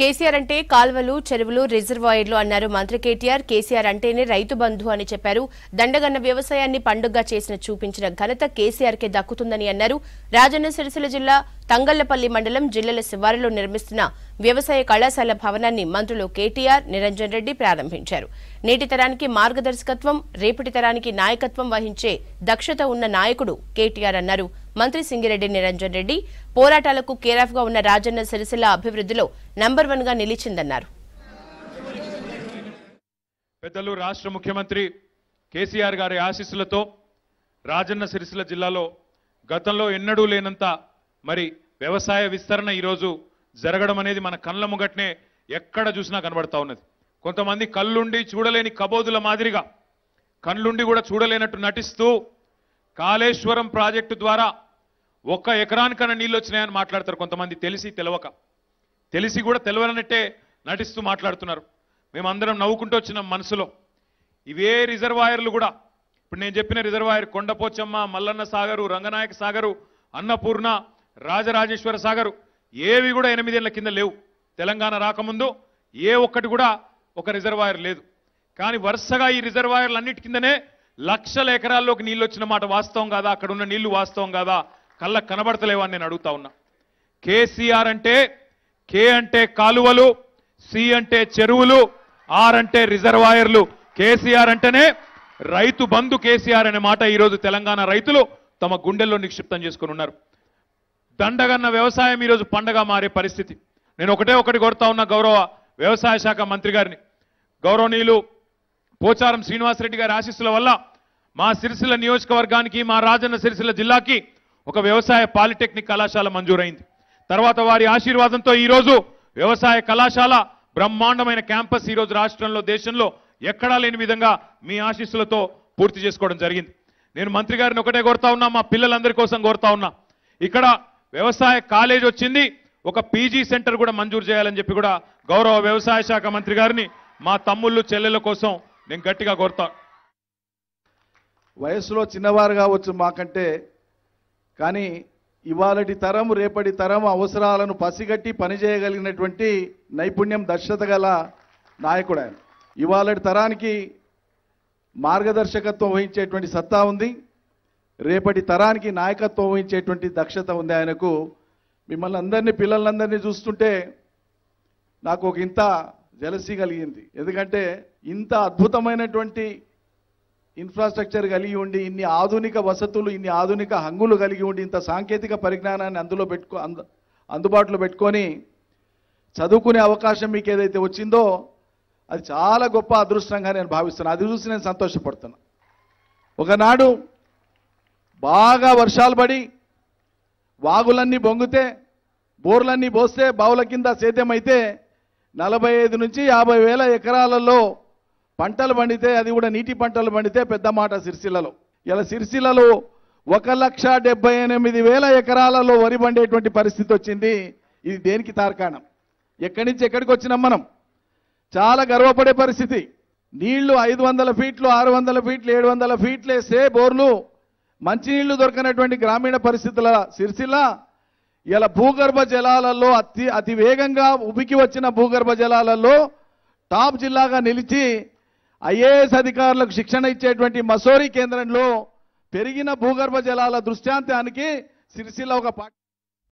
కేసీఆర్ అంటే కాల్వలు చెరువులు రిజర్వాయర్లు అన్నారు మంత్రి కేటీఆర్ కేసీఆర్ అంటేనే రైతు బంధు అని చెప్పారు దండగన్న వ్యవసాయాన్ని పండుగగా చేసిన చూపించిన ఘనత కేసీఆర్కే దక్కుతుందని అన్నారు రాజన్న సిరిసిల్ల జిల్లా తంగళ్లపల్లి మండలం జిల్లల శివారులో నిర్మిస్తున్న వ్యవసాయ కళాశాల భవనాన్ని మంత్రులు కేటీఆర్ నిరంజన్ రెడ్డి ప్రారంభించారు నేటి తరానికి మార్గదర్శకత్వం రేపటి తరానికి నాయకత్వం వహించే దక్షత ఉన్న నాయకుడు కేటీఆర్ అన్నారు మంత్రి సింగిరెడ్డి నిరంజన్ రెడ్డి పోరాటాలకు కేరాఫ్ గా ఉన్న రాజన్న సిరిసిల్ల అభివృద్ధిలో నంబర్ వన్ గా నిలిచిందన్నారు పెద్దలు రాష్ట్ర ముఖ్యమంత్రి కేసీఆర్ గారి ఆశీస్సులతో రాజన్న సిరిసిల్ల జిల్లాలో గతంలో ఎన్నడూ లేనంత మరి వ్యవసాయ విస్తరణ ఈరోజు జరగడం అనేది మన కళ్ళ ముగట్నే ఎక్కడ చూసినా కనబడతా ఉన్నది కొంతమంది కళ్ళుండి చూడలేని కబోదుల మాదిరిగా కళ్ళుండి కూడా చూడలేనట్టు నటిస్తూ కాళేశ్వరం ప్రాజెక్టు ద్వారా ఒక్క ఎకరానికన్నా నీళ్ళు వచ్చినాయని మాట్లాడతారు కొంతమంది తెలిసి తెలవక తెలిసి కూడా తెలవనట్టే నటిస్తూ మాట్లాడుతున్నారు మేమందరం నవ్వుకుంటూ వచ్చినాం మనసులో ఇవే రిజర్వాయర్లు కూడా ఇప్పుడు నేను చెప్పిన రిజర్వాయర్ కొండపోచమ్మ మల్లన్న సాగరు రంగనాయక సాగరు అన్నపూర్ణ రాజరాజేశ్వర సాగరు ఏవి కూడా ఎనిమిదేళ్ల కింద లేవు తెలంగాణ రాకముందు ఏ ఒక్కటి కూడా ఒక రిజర్వాయర్ లేదు కానీ వరుసగా ఈ రిజర్వాయర్లు అన్నిటి కిందనే లక్షల ఎకరాల్లోకి నీళ్ళు వచ్చిన మాట వాస్తవం కాదా అక్కడ ఉన్న నీళ్లు వాస్తవం కాదా కళ్ళకు కనబడతలేవా నేను అడుగుతా ఉన్నా కేసీఆర్ అంటే కే అంటే కాలువలు సి అంటే చెరువులు ఆర్ అంటే రిజర్వాయర్లు కేసీఆర్ అంటేనే రైతు బంధు కేసీఆర్ అనే మాట ఈరోజు తెలంగాణ రైతులు తమ గుండెల్లో నిక్షిప్తం చేసుకుని ఉన్నారు దండగన్న వ్యవసాయం ఈరోజు పండగ మారే పరిస్థితి నేను ఒకటే ఒకటి కొడతా ఉన్న గౌరవ వ్యవసాయ శాఖ మంత్రి గారిని గౌరవనీయులు పోచారం శ్రీనివాసరెడ్డి గారి ఆశీస్సుల వల్ల మా సిరిసిల్ల నియోజకవర్గానికి మా రాజన్న సిరిసిల్ల జిల్లాకి ఒక వ్యవసాయ పాలిటెక్నిక్ కళాశాల మంజూరైంది తర్వాత వారి ఆశీర్వాదంతో ఈరోజు వ్యవసాయ కళాశాల బ్రహ్మాండమైన క్యాంపస్ ఈరోజు రాష్ట్రంలో దేశంలో ఎక్కడా లేని విధంగా మీ ఆశీస్సులతో పూర్తి చేసుకోవడం జరిగింది నేను మంత్రి గారిని ఒకటే కోరుతా ఉన్నా మా పిల్లలందరి కోసం కోరుతా ఉన్నా ఇక్కడ వ్యవసాయ కాలేజ్ వచ్చింది ఒక పీజీ సెంటర్ కూడా మంజూరు చేయాలని చెప్పి కూడా గౌరవ వ్యవసాయ శాఖ మంత్రి గారిని మా తమ్ముళ్ళు చెల్లెల కోసం నేను గట్టిగా కోరుతా వయసులో చిన్నవారు కావచ్చు మాకంటే కానీ ఇవాళటి తరం రేపటి తరం అవసరాలను పసిగట్టి పనిచేయగలిగినటువంటి నైపుణ్యం దక్షత గల నాయకుడు ఆయన ఇవాళటి తరానికి మార్గదర్శకత్వం వహించేటువంటి సత్తా ఉంది రేపటి తరానికి నాయకత్వం వహించేటువంటి దక్షత ఉంది ఆయనకు మిమ్మల్ని అందరినీ పిల్లలందరినీ చూస్తుంటే నాకు ఒక ఇంత జలసీ కలిగింది ఎందుకంటే ఇంత అద్భుతమైనటువంటి ఇన్ఫ్రాస్ట్రక్చర్ కలిగి ఉండి ఇన్ని ఆధునిక వసతులు ఇన్ని ఆధునిక హంగులు కలిగి ఉండి ఇంత సాంకేతిక పరిజ్ఞానాన్ని అందులో పెట్టుకో అందుబాటులో పెట్టుకొని చదువుకునే అవకాశం మీకు ఏదైతే వచ్చిందో అది చాలా గొప్ప అదృష్టంగా నేను భావిస్తున్నాను అది చూసి నేను సంతోషపడుతున్నా ఒకనాడు బాగా వర్షాలు పడి వాగులన్నీ బొంగితే బోర్లన్నీ పోస్తే బావుల కింద సేద్యమైతే నలభై ఐదు నుంచి యాభై వేల ఎకరాలలో పంటలు పండితే అది కూడా నీటి పంటలు పండితే పెద్ద మాట సిరిసిల్లలో ఇలా సిరిసిల్లలో ఒక లక్ష డెబ్బై ఎనిమిది వేల ఎకరాలలో వరి పండేటువంటి పరిస్థితి వచ్చింది ఇది దేనికి తార్కాణం ఎక్కడి నుంచి ఎక్కడికి వచ్చినాం మనం చాలా గర్వపడే పరిస్థితి నీళ్లు ఐదు వందల ఫీట్లు ఆరు వందల ఫీట్లు ఏడు వందల ఫీట్లు వేసే బోర్లు మంచినీళ్లు దొరకనటువంటి గ్రామీణ పరిస్థితుల సిరిసిల్ల ఇలా భూగర్భ జలాలలో అతి అతి వేగంగా ఉబికి వచ్చిన భూగర్భ జలాలలో టాప్ జిల్లాగా నిలిచి ఐఏఎస్ అధికారులకు శిక్షణ ఇచ్చేటువంటి మసోరీ కేంద్రంలో పెరిగిన భూగర్భ జలాల దృష్టాంతానికి సిరిసిల్ల ఒక